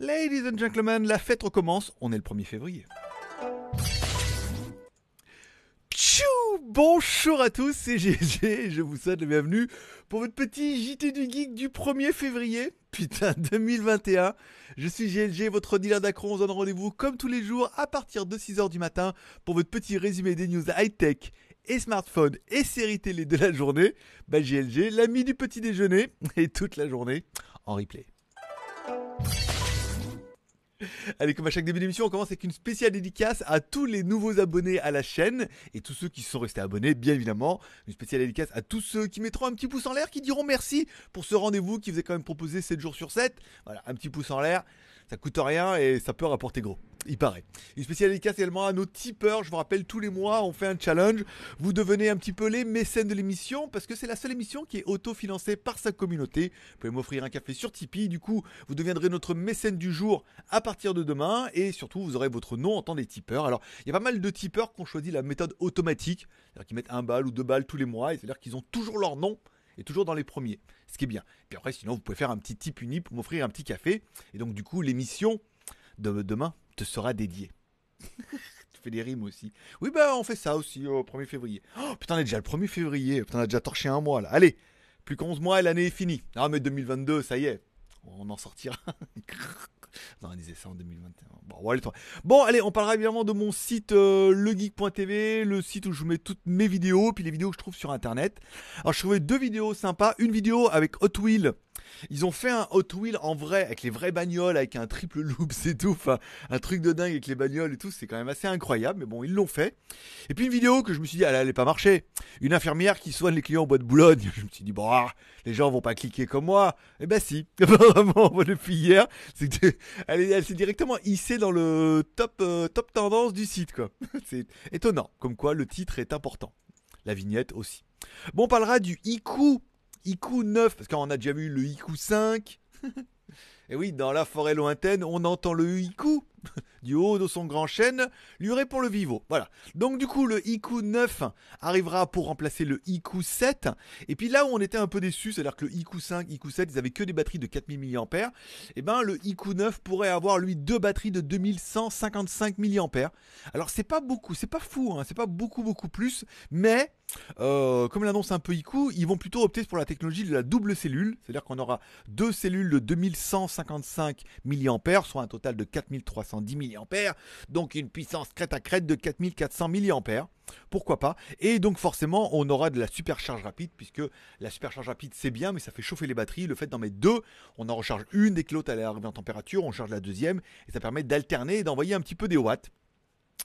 Ladies and gentlemen, la fête recommence, on est le 1er février. Tchou Bonjour à tous, c'est GG, je vous souhaite la bienvenue pour votre petit JT du Geek du 1er février, putain 2021. Je suis GLG, votre dealer d'Acron, on vous donne rendez-vous comme tous les jours à partir de 6h du matin pour votre petit résumé des news high-tech et smartphone et séries télé de la journée. Bah GLG, l'ami du petit déjeuner et toute la journée en replay. Allez, comme à chaque début d'émission, on commence avec une spéciale dédicace à tous les nouveaux abonnés à la chaîne et tous ceux qui sont restés abonnés, bien évidemment. Une spéciale dédicace à tous ceux qui mettront un petit pouce en l'air, qui diront merci pour ce rendez-vous qui vous est quand même proposé 7 jours sur 7. Voilà, un petit pouce en l'air, ça coûte rien et ça peut rapporter gros. Il paraît. Une spéciale dédicace également à nos tipeurs. Je vous rappelle, tous les mois, on fait un challenge. Vous devenez un petit peu les mécènes de l'émission parce que c'est la seule émission qui est autofinancée par sa communauté. Vous pouvez m'offrir un café sur Tipeee. Du coup, vous deviendrez notre mécène du jour à partir de demain et surtout, vous aurez votre nom en tant des tipeurs. Alors, il y a pas mal de tipeurs qui ont choisi la méthode automatique, c'est-à-dire qu'ils mettent un balle ou deux balles tous les mois et c'est-à-dire qu'ils ont toujours leur nom et toujours dans les premiers, ce qui est bien. Et puis après, sinon, vous pouvez faire un petit tip uni pour m'offrir un petit café. Et donc, du coup, l'émission demain te sera dédié. tu fais des rimes aussi. Oui, ben on fait ça aussi au 1er février. Oh, putain, on est déjà le 1er février. Putain, on a déjà torché un mois là. Allez, plus qu'11 mois et l'année est finie. Ah, mais 2022, ça y est, on en sortira. Non, on disait ça en 2021. Bon, allez, on parlera évidemment de mon site euh, legeek.tv, le site où je mets toutes mes vidéos, puis les vidéos que je trouve sur internet. Alors, je trouvais deux vidéos sympas. Une vidéo avec Hot Wheels. Ils ont fait un Hot Wheel en vrai, avec les vraies bagnoles, avec un triple loop, c'est tout. Enfin, un truc de dingue avec les bagnoles et tout. C'est quand même assez incroyable, mais bon, ils l'ont fait. Et puis une vidéo que je me suis dit, ah elle n'allait pas marcher. Une infirmière qui soigne les clients au bois de Boulogne. Je me suis dit, bon bah, les gens vont pas cliquer comme moi. et eh ben si. Vraiment, depuis hier, c'est elle, s'est directement hissée dans le top, euh, top tendance du site, quoi. C'est étonnant, comme quoi le titre est important. La vignette aussi. Bon, on parlera du Iku, Iku 9, parce qu'on a déjà vu le Iku 5. Et oui, dans la forêt lointaine, on entend le Hiku. du haut de son grand chêne, lui répond le vivo. Voilà. Donc du coup, le IQ 9 arrivera pour remplacer le IQ 7. Et puis là où on était un peu déçu, c'est-à-dire que le IQ 5, IQ 7, ils avaient que des batteries de 4000 mAh, et ben le IQ 9 pourrait avoir lui deux batteries de 2155 mAh. Alors c'est pas beaucoup, c'est pas fou, hein, c'est pas beaucoup beaucoup plus, mais euh, comme l'annonce un peu IQ, ils vont plutôt opter pour la technologie de la double cellule, c'est-à-dire qu'on aura deux cellules de 2155 mAh, soit un total de 4300 10 milliampères, donc une puissance crête à crête de 4400 milliampères. Pourquoi pas Et donc forcément, on aura de la supercharge rapide, puisque la supercharge rapide c'est bien, mais ça fait chauffer les batteries. Le fait d'en mettre deux, on en recharge une dès que l'autre elle est en température, on charge la deuxième, et ça permet d'alterner et d'envoyer un petit peu des watts.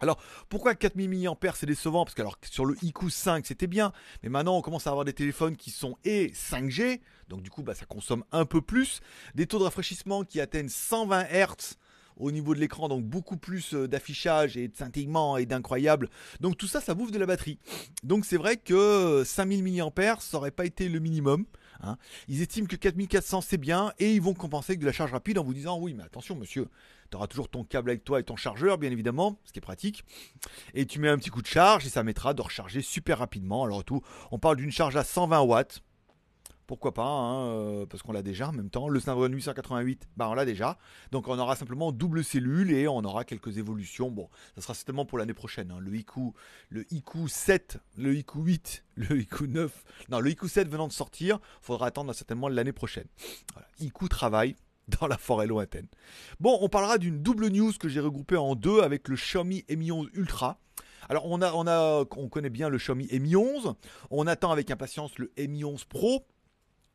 Alors pourquoi 4000 mAh c'est décevant Parce que alors, sur le IQ 5 c'était bien, mais maintenant on commence à avoir des téléphones qui sont et 5G, donc du coup bah, ça consomme un peu plus, des taux de rafraîchissement qui atteignent 120 Hz au niveau de l'écran, donc beaucoup plus euh, d'affichage et de scintillement et d'incroyable. Donc tout ça, ça bouffe de la batterie. Donc c'est vrai que 5000 euh, mAh, ça aurait pas été le minimum. Hein. Ils estiment que 4400 c'est bien et ils vont compenser avec de la charge rapide en vous disant oui mais attention monsieur, tu auras toujours ton câble avec toi et ton chargeur bien évidemment, ce qui est pratique. Et tu mets un petit coup de charge et ça mettra de recharger super rapidement. Alors tout, on parle d'une charge à 120 watts pourquoi pas, hein, euh, parce qu'on l'a déjà en même temps. Le Snapdragon 888, bah on l'a déjà. Donc on aura simplement double cellule et on aura quelques évolutions. Bon, ça sera certainement pour l'année prochaine. Hein. Le IQ, le 7, le IQ 8, le IQ 9, non, le IQ 7 venant de sortir, il faudra attendre certainement l'année prochaine. Voilà. IQ travaille dans la forêt lointaine. Bon, on parlera d'une double news que j'ai regroupée en deux avec le Xiaomi Mi 11 Ultra. Alors on a, on a, on connaît bien le Xiaomi Mi 11. On attend avec impatience le Mi 11 Pro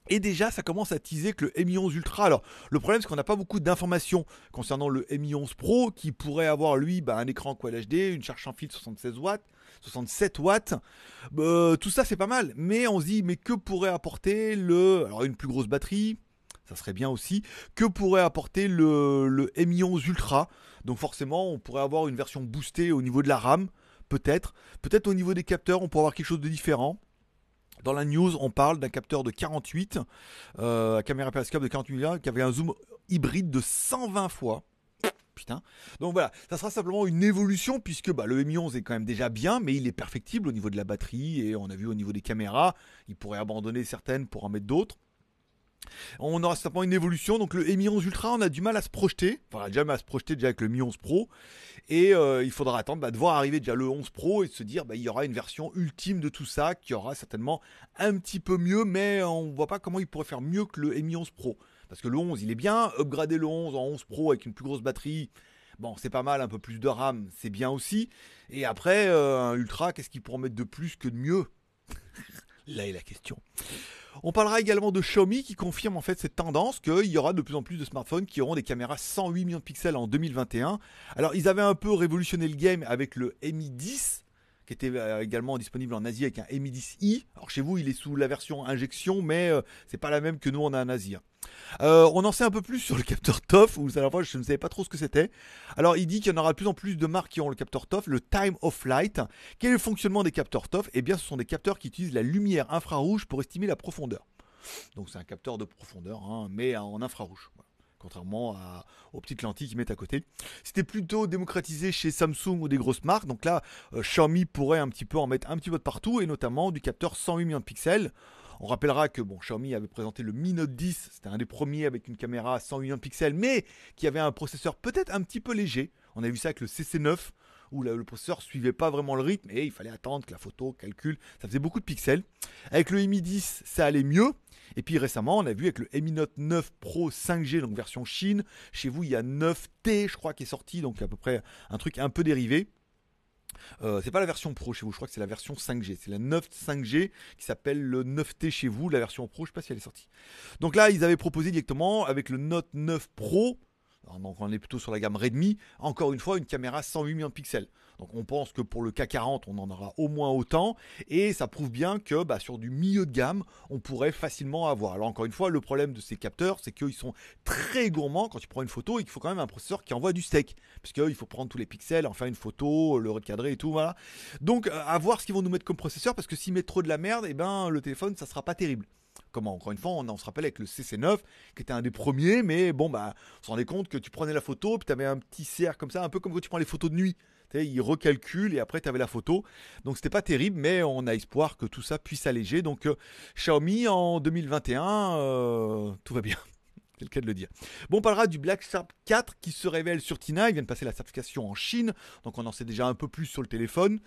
et déjà, ça commence à teaser que le Mi11 Ultra. Alors, le problème, c'est qu'on n'a pas beaucoup d'informations concernant le Mi11 Pro, qui pourrait avoir, lui, bah, un écran Quad HD, une charge en fil 76 watts, 67 watts. Bah, tout ça, c'est pas mal. Mais on se dit, mais que pourrait apporter le. Alors, une plus grosse batterie, ça serait bien aussi. Que pourrait apporter le, le Mi11 Ultra Donc, forcément, on pourrait avoir une version boostée au niveau de la RAM, peut-être. Peut-être au niveau des capteurs, on pourrait avoir quelque chose de différent. Dans la news, on parle d'un capteur de 48, euh, caméra périscope de 48 qui avait un zoom hybride de 120 fois. Putain. Donc voilà, ça sera simplement une évolution puisque bah, le m 11 est quand même déjà bien, mais il est perfectible au niveau de la batterie et on a vu au niveau des caméras, il pourrait abandonner certaines pour en mettre d'autres. On aura certainement une évolution. Donc le Mi 11 Ultra, on a du mal à se projeter. Enfin, on a déjà à se projeter déjà avec le Mi 11 Pro. Et euh, il faudra attendre bah, de voir arriver déjà le 11 Pro et se dire bah, il y aura une version ultime de tout ça qui aura certainement un petit peu mieux, mais on ne voit pas comment il pourrait faire mieux que le Mi 11 Pro. Parce que le 11, il est bien. Upgrader le 11 en 11 Pro avec une plus grosse batterie, bon, c'est pas mal. Un peu plus de RAM, c'est bien aussi. Et après, euh, un Ultra, qu'est-ce qu'il pourrait mettre de plus que de mieux Là est la question. On parlera également de Xiaomi qui confirme en fait cette tendance qu'il y aura de plus en plus de smartphones qui auront des caméras 108 millions de pixels en 2021. Alors ils avaient un peu révolutionné le game avec le Mi 10 qui était euh, également disponible en Asie avec un m 10i. Alors chez vous, il est sous la version injection, mais ce euh, c'est pas la même que nous on a en Asie. Hein. Euh, on en sait un peu plus sur le capteur TOF, où à la fois je ne savais pas trop ce que c'était. Alors il dit qu'il y en aura de plus en plus de marques qui ont le capteur TOF, le time of flight. Quel est le fonctionnement des capteurs TOF Eh bien ce sont des capteurs qui utilisent la lumière infrarouge pour estimer la profondeur. Donc c'est un capteur de profondeur, hein, mais en infrarouge. Voilà contrairement aux petites lentilles qu'ils mettent à côté. C'était plutôt démocratisé chez Samsung ou des grosses marques, donc là, euh, Xiaomi pourrait un petit peu en mettre un petit peu de partout, et notamment du capteur 108 millions de pixels. On rappellera que bon, Xiaomi avait présenté le Mi Note 10, c'était un des premiers avec une caméra à 108 millions de pixels, mais qui avait un processeur peut-être un petit peu léger. On a vu ça avec le CC9, où le, processeur processeur suivait pas vraiment le rythme et il fallait attendre que la photo calcule. Ça faisait beaucoup de pixels. Avec le Mi 10, ça allait mieux. Et puis récemment, on a vu avec le Mi Note 9 Pro 5G, donc version Chine. Chez vous, il y a 9T, je crois, qui est sorti, donc à peu près un truc un peu dérivé. Euh, c'est pas la version pro chez vous, je crois que c'est la version 5G. C'est la 9 5G qui s'appelle le 9T chez vous, la version pro, je sais pas si elle est sortie. Donc là, ils avaient proposé directement avec le Note 9 Pro Hein, donc on est plutôt sur la gamme Redmi. Encore une fois, une caméra 108 millions de pixels. Donc on pense que pour le K40, on en aura au moins autant. Et ça prouve bien que bah, sur du milieu de gamme, on pourrait facilement avoir. Alors encore une fois, le problème de ces capteurs, c'est qu'ils sont très gourmands quand tu prends une photo et qu'il faut quand même un processeur qui envoie du steak. Parce qu'il faut prendre tous les pixels, enfin une photo, le recadrer et tout. Voilà. Donc euh, à voir ce qu'ils vont nous mettre comme processeur, parce que s'ils mettent trop de la merde, et eh ben, le téléphone, ça sera pas terrible. Comment encore une fois, on, se rappelle avec le CC9, qui était un des premiers, mais bon, bah, on se rendait compte que tu prenais la photo, puis tu avais un petit cerf comme ça, un peu comme quand tu prends les photos de nuit. Il recalcule et après tu avais la photo. Donc c'était pas terrible, mais on a espoir que tout ça puisse alléger. Donc euh, Xiaomi en 2021, euh, tout va bien. C'est le cas de le dire. Bon, on parlera du Black Sharp 4 qui se révèle sur Tina. Il vient de passer la certification en Chine, donc on en sait déjà un peu plus sur le téléphone.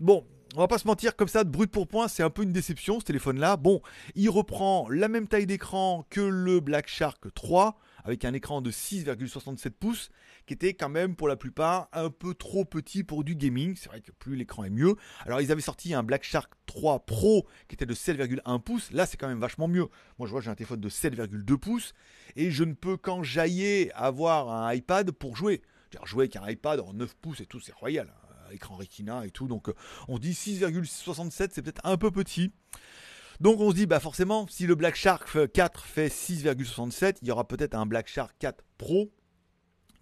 Bon, on va pas se mentir, comme ça, de brut pour point, c'est un peu une déception ce téléphone-là. Bon, il reprend la même taille d'écran que le Black Shark 3, avec un écran de 6,67 pouces, qui était quand même pour la plupart un peu trop petit pour du gaming. C'est vrai que plus l'écran est mieux. Alors ils avaient sorti un Black Shark 3 Pro qui était de 7,1 pouces. Là c'est quand même vachement mieux. Moi je vois j'ai un téléphone de 7,2 pouces et je ne peux qu'en jailler avoir un iPad pour jouer. Genre jouer avec un iPad en 9 pouces et tout, c'est royal. Hein écran Retina et tout. Donc euh, on dit 6,67, c'est peut-être un peu petit. Donc on se dit, bah forcément, si le Black Shark 4 fait 6,67, il y aura peut-être un Black Shark 4 Pro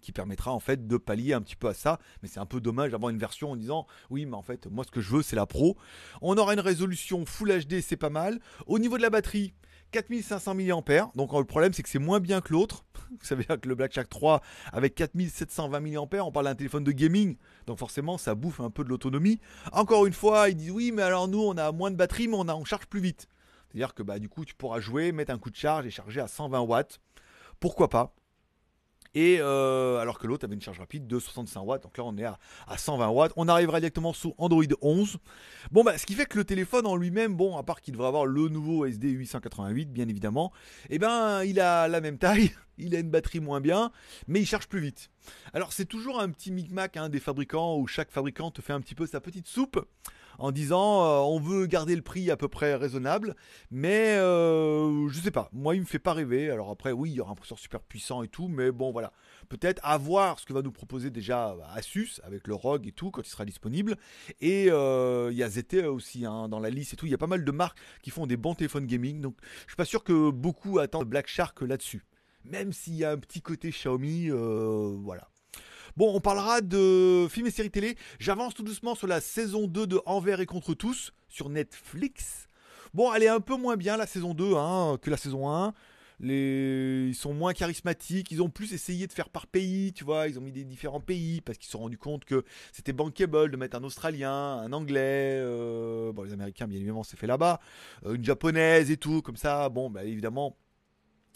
qui permettra en fait de pallier un petit peu à ça. Mais c'est un peu dommage d'avoir une version en disant oui, mais en fait, moi ce que je veux, c'est la pro. On aura une résolution Full HD, c'est pas mal. Au niveau de la batterie, 4500 mAh. Donc le problème c'est que c'est moins bien que l'autre. Vous savez que le Black Shark 3 avec 4720 mAh, on parle d'un téléphone de gaming. Donc forcément ça bouffe un peu de l'autonomie. Encore une fois, ils disent oui mais alors nous on a moins de batterie mais on, charge plus vite. C'est-à-dire que bah, du coup tu pourras jouer, mettre un coup de charge et charger à 120 watts. Pourquoi pas et euh, alors que l'autre avait une charge rapide de 65 watts, donc là on est à, 120 watts. On arrivera directement sous Android 11. Bon bah ce qui fait que le téléphone en lui-même, bon à part qu'il devrait avoir le nouveau SD 888 bien évidemment, eh ben il a la même taille, il a une batterie moins bien, mais il charge plus vite. Alors c'est toujours un petit micmac hein, des fabricants où chaque fabricant te fait un petit peu sa petite soupe en disant euh, on veut garder le prix à peu près raisonnable, mais je euh, je sais pas, moi il me fait pas rêver. Alors après, oui, il y aura un processeur super puissant et tout, mais bon voilà, peut-être à voir ce que va nous proposer déjà bah, Asus avec le ROG et tout quand il sera disponible. Et euh, il y a ZTE aussi hein, dans la liste et tout. Il y a pas mal de marques qui font des bons téléphones gaming, donc je suis pas sûr que beaucoup attendent Black Shark là-dessus. Même s'il y a un petit côté Xiaomi, voilà. Bon, on parlera de films et séries télé. J'avance tout doucement sur la saison 2 de Envers et contre tous sur Netflix. Bon, elle est un peu moins bien la saison 2 hein, que la saison 1. Les... Ils sont moins charismatiques, ils ont plus essayé de faire par pays, tu vois, ils ont mis des différents pays parce qu'ils se sont rendus compte que c'était bankable de mettre un Australien, un Anglais, euh, bon les Américains bien évidemment c'est fait là-bas, euh, une Japonaise et tout, comme ça, bon ben évidemment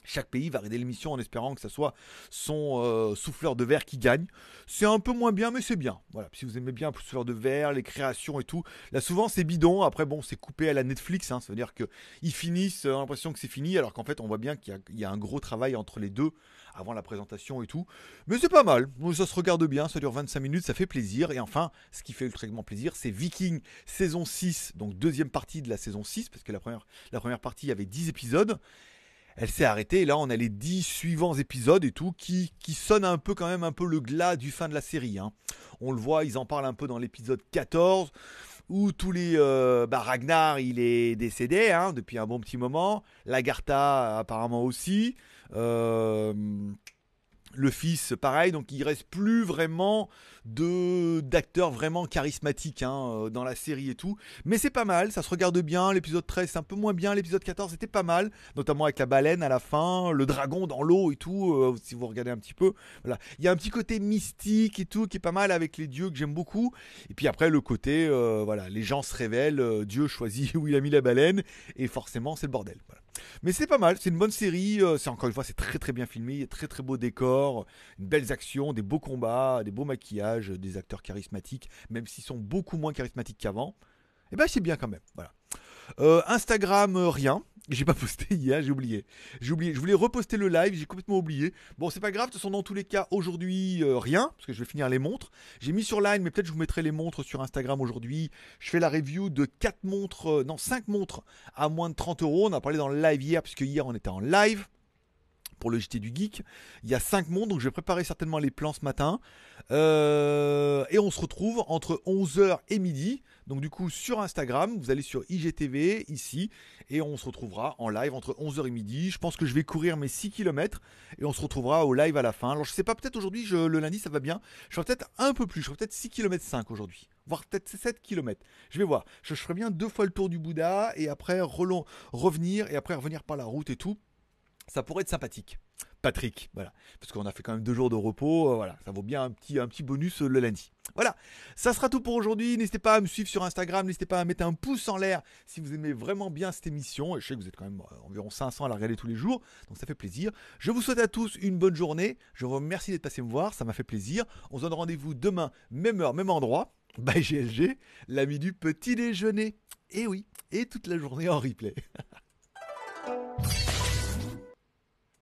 chaque pays va rédiger l'émission en espérant que ça soit son euh, souffleur de verre qui gagne. C'est un peu moins bien, mais c'est bien. Voilà, si vous aimez bien le souffleur de verre, les créations et tout. Là, souvent, c'est bidon. Après, bon, c'est coupé à la Netflix. Hein. Ça veut dire qu'ils finissent, on euh, a l'impression que c'est fini, alors qu'en fait, on voit bien qu'il y, a un gros travail entre les deux avant la présentation et tout. Mais c'est pas mal. Ça se regarde bien. Ça dure 25 minutes. Ça fait plaisir. Et enfin, ce qui fait ultrêmement plaisir, c'est Viking saison 6. Donc, deuxième partie de la saison 6, parce que la première, la première partie avait 10 épisodes elle s'est arrêtée. Et là, on a les dix suivants épisodes et tout qui, qui sonnent un peu quand même un peu le glas du fin de la série. Hein. On le voit, ils en parlent un peu dans l'épisode 14 où tous les euh, bah, Ragnar il est décédé hein, depuis un bon petit moment, Lagarta apparemment aussi. Euh, le fils, pareil. Donc il reste plus vraiment de d'acteurs vraiment charismatiques hein, euh, dans la série et tout. Mais c'est pas mal, ça se regarde bien. L'épisode 13 c'est un peu moins bien, l'épisode 14 c'était pas mal, notamment avec la baleine à la fin, le dragon dans l'eau et tout. Euh, si vous regardez un petit peu, voilà, il y a un petit côté mystique et tout qui est pas mal avec les dieux que j'aime beaucoup. Et puis après le côté, euh, voilà, les gens se révèlent, Dieu choisit où il a mis la baleine et forcément c'est le bordel. Mais c'est pas mal, c'est une bonne série. Euh, c'est encore une fois, c'est très très bien filmé, très très beau décor, une belles actions, des beaux combats, des beaux maquillages, des acteurs charismatiques, même s'ils sont beaucoup moins charismatiques qu'avant. Et eh ben c'est bien quand même. Voilà. Euh, Instagram, euh, rien. J'ai pas posté hier, j'ai oublié. J'ai oublié. Je voulais reposter le live, j'ai complètement oublié. Bon, c'est pas grave, de toute dans tous les cas, aujourd'hui, euh, rien, parce que je vais finir les montres. J'ai mis sur Line, mais peut-être je vous mettrai les montres sur Instagram aujourd'hui. Je fais la review de quatre montres, non, 5 montres à moins de 30 euros. On a parlé dans le live hier, puisque hier, on était en live pour le JT du Geek. Il y a 5 montres, donc je vais préparer certainement les plans ce matin. et on se retrouve entre 11h et midi donc du coup, sur Instagram, vous allez sur IGTV ici et on se retrouvera en live entre 11h et midi. Je pense que je vais courir mes 6 km et on se retrouvera au live à la fin. Alors je sais pas, peut-être aujourd'hui, le lundi, ça va bien. Je ferai peut-être un peu plus, je ferai peut-être 6 km 5 aujourd'hui voire peut-être 7 km. Je vais voir. Je, ferai bien deux fois le tour du Bouddha et après revenir et après revenir par la route et tout. Ça pourrait être sympathique. Patrick. Voilà. Parce qu'on a fait quand même deux jours de repos. Euh, voilà. Ça vaut bien un petit, un petit bonus euh, le lundi. Voilà. Ça sera tout pour aujourd'hui. N'hésitez pas à me suivre sur Instagram. N'hésitez pas à mettre un pouce en l'air si vous aimez vraiment bien cette émission. Et je sais que vous êtes quand même euh, environ 500 à la regarder tous les jours. Donc ça fait plaisir. Je vous souhaite à tous une bonne journée. Je vous remercie d'être passé me voir. Ça m'a fait plaisir. On se donne rendez-vous demain, même heure, même endroit. Bye GLG, l'ami du petit déjeuner. Et oui. Et toute la journée en replay.